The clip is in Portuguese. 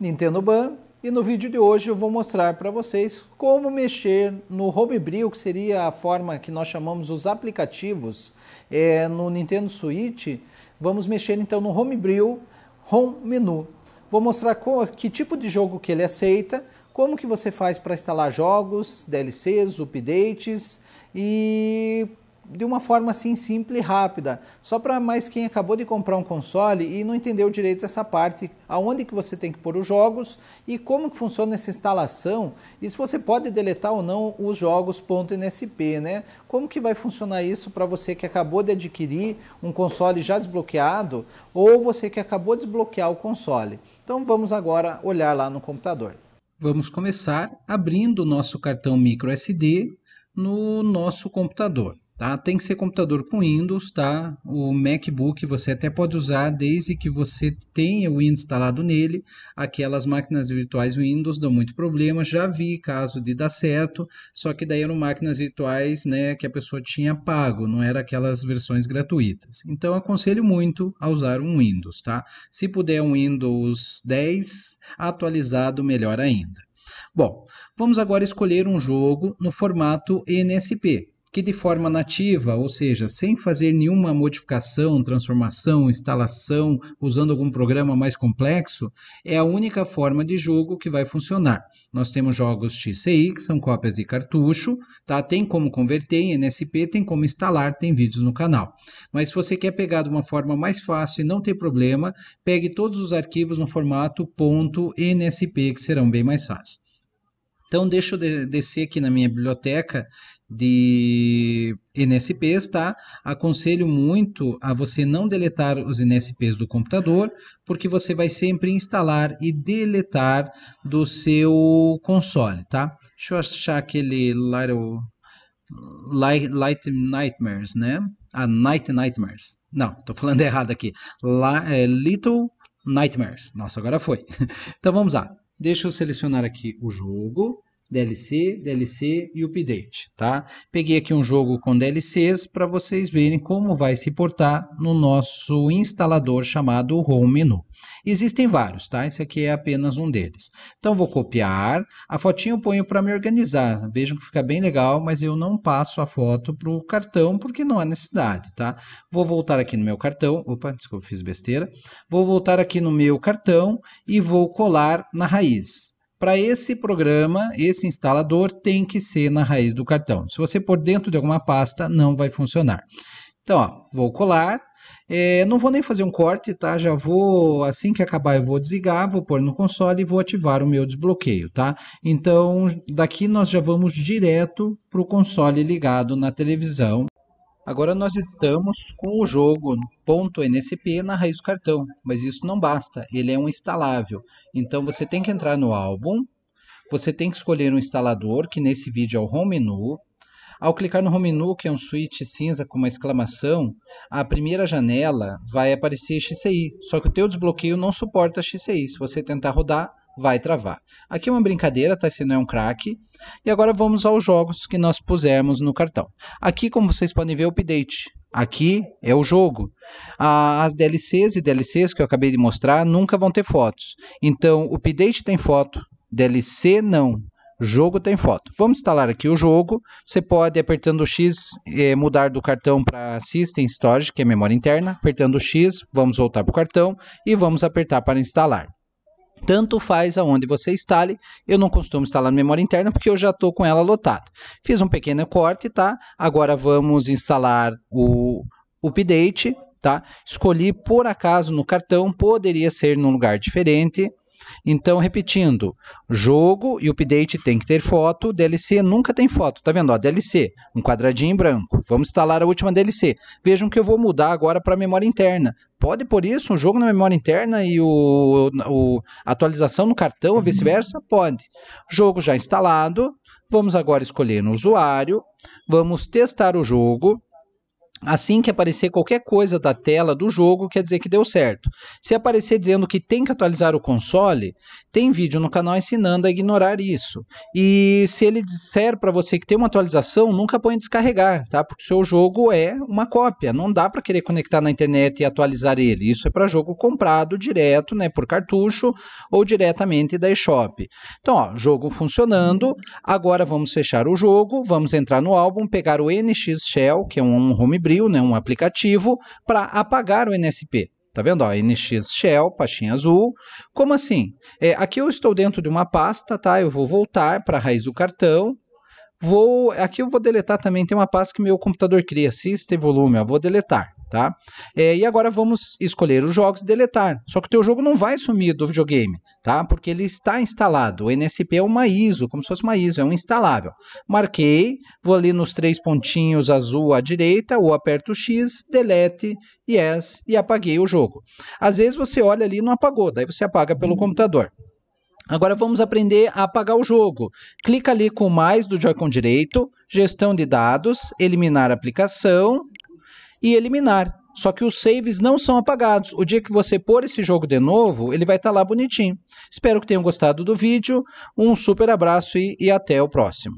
Nintendo Ban e no vídeo de hoje eu vou mostrar para vocês como mexer no Homebrew, que seria a forma que nós chamamos os aplicativos é, no Nintendo Switch. Vamos mexer então no Homebrew Home Menu. Vou mostrar que tipo de jogo que ele aceita, como que você faz para instalar jogos, DLCs, updates e de uma forma assim simples e rápida, só para mais quem acabou de comprar um console e não entendeu direito essa parte, aonde que você tem que pôr os jogos e como que funciona essa instalação e se você pode deletar ou não os jogos .nsp, né? Como que vai funcionar isso para você que acabou de adquirir um console já desbloqueado ou você que acabou de desbloquear o console? Então vamos agora olhar lá no computador. Vamos começar abrindo o nosso cartão micro SD no nosso computador. Tá? Tem que ser computador com Windows, tá? O MacBook você até pode usar desde que você tenha o Windows instalado nele. Aquelas máquinas virtuais Windows dão muito problema. Já vi caso de dar certo, só que daí eram máquinas virtuais, né, que a pessoa tinha pago, não era aquelas versões gratuitas. Então aconselho muito a usar um Windows, tá? Se puder um Windows 10 atualizado, melhor ainda. Bom, vamos agora escolher um jogo no formato NSP, que de forma nativa, ou seja, sem fazer nenhuma modificação, transformação, instalação, usando algum programa mais complexo, é a única forma de jogo que vai funcionar. Nós temos jogos XCI, que são cópias de cartucho, tá? tem como converter em NSP, tem como instalar, tem vídeos no canal. Mas se você quer pegar de uma forma mais fácil e não ter problema, pegue todos os arquivos no formato .nsp, que serão bem mais fáceis. Então, deixa eu descer aqui na minha biblioteca de NSPs, tá? Aconselho muito a você não deletar os NSPs do computador, porque você vai sempre instalar e deletar do seu console, tá? Deixa eu achar aquele Little Light, Light Nightmares, né? A ah, Night Nightmares. Não, tô falando errado aqui. La, é, Little Nightmares. Nossa, agora foi. então vamos lá. Deixa eu selecionar aqui o jogo DLC, DLC e update, tá? Peguei aqui um jogo com DLCs para vocês verem como vai se portar no nosso instalador chamado Home Menu. Existem vários, tá? Esse aqui é apenas um deles. Então vou copiar, a fotinho eu ponho para me organizar. Vejam que fica bem legal, mas eu não passo a foto para o cartão porque não há é necessidade, tá? Vou voltar aqui no meu cartão, opa, desculpa, fiz besteira. Vou voltar aqui no meu cartão e vou colar na raiz. Para esse programa, esse instalador tem que ser na raiz do cartão. Se você pôr dentro de alguma pasta, não vai funcionar. Então, ó, vou colar. É, não vou nem fazer um corte, tá? Já vou, assim que acabar, eu vou desligar, vou pôr no console e vou ativar o meu desbloqueio, tá? Então, daqui nós já vamos direto para o console ligado na televisão Agora nós estamos com o jogo .nsp na raiz do cartão, mas isso não basta, ele é um instalável. Então você tem que entrar no álbum, você tem que escolher um instalador, que nesse vídeo é o Home Menu. Ao clicar no Home Menu, que é um switch cinza com uma exclamação, a primeira janela vai aparecer XCI, só que o teu desbloqueio não suporta XCI. Se você tentar rodar, vai travar. Aqui é uma brincadeira, tá? Esse não é um crack. E agora vamos aos jogos que nós pusemos no cartão. Aqui, como vocês podem ver, é o update. Aqui é o jogo. As DLCs e DLCs que eu acabei de mostrar nunca vão ter fotos. Então, o update tem foto, DLC não. Jogo tem foto. Vamos instalar aqui o jogo. Você pode, apertando o X, eh, mudar do cartão para System Storage, que é memória interna. Apertando o X, vamos voltar para o cartão e vamos apertar para instalar. Tanto faz aonde você instale, eu não costumo instalar na memória interna porque eu já estou com ela lotada. Fiz um pequeno corte, tá? Agora vamos instalar o update, tá? Escolhi por acaso no cartão, poderia ser num lugar diferente, então, repetindo, jogo e update tem que ter foto, DLC nunca tem foto. Tá vendo? Ó, DLC, um quadradinho em branco. Vamos instalar a última DLC. Vejam que eu vou mudar agora para memória interna. Pode por isso um jogo na memória interna e o, o atualização no cartão ou vice-versa? Pode. Jogo já instalado. Vamos agora escolher no usuário. Vamos testar o jogo. Assim que aparecer qualquer coisa da tela do jogo, quer dizer que deu certo. Se aparecer dizendo que tem que atualizar o console, tem vídeo no canal ensinando a ignorar isso. E se ele disser para você que tem uma atualização, nunca põe descarregar, tá? Porque o seu jogo é uma cópia, não dá para querer conectar na internet e atualizar ele. Isso é para jogo comprado direto, né, por cartucho ou diretamente da eShop. Então, ó, jogo funcionando. Agora vamos fechar o jogo, vamos entrar no álbum, pegar o NX Shell, que é um homebrew abriu né, um aplicativo para apagar o NSP. Tá vendo? Ó, NX Shell, pastinha azul. Como assim? É, aqui eu estou dentro de uma pasta, tá? Eu vou voltar para a raiz do cartão. Vou, aqui eu vou deletar também, tem uma pasta que meu computador cria, System Volume, vou deletar tá? É, e agora vamos escolher os jogos e deletar. Só que o teu jogo não vai sumir do videogame, tá? Porque ele está instalado. O NSP é uma ISO, como se fosse uma ISO, é um instalável. Marquei, vou ali nos três pontinhos azul à direita, ou aperto X, delete, yes, e apaguei o jogo. Às vezes você olha ali e não apagou, daí você apaga pelo uhum. computador. Agora vamos aprender a apagar o jogo. Clica ali com mais do Joy-Con direito, gestão de dados, eliminar aplicação e eliminar. Só que os saves não são apagados. O dia que você pôr esse jogo de novo, ele vai estar tá lá bonitinho. Espero que tenham gostado do vídeo. Um super abraço e, e até o próximo.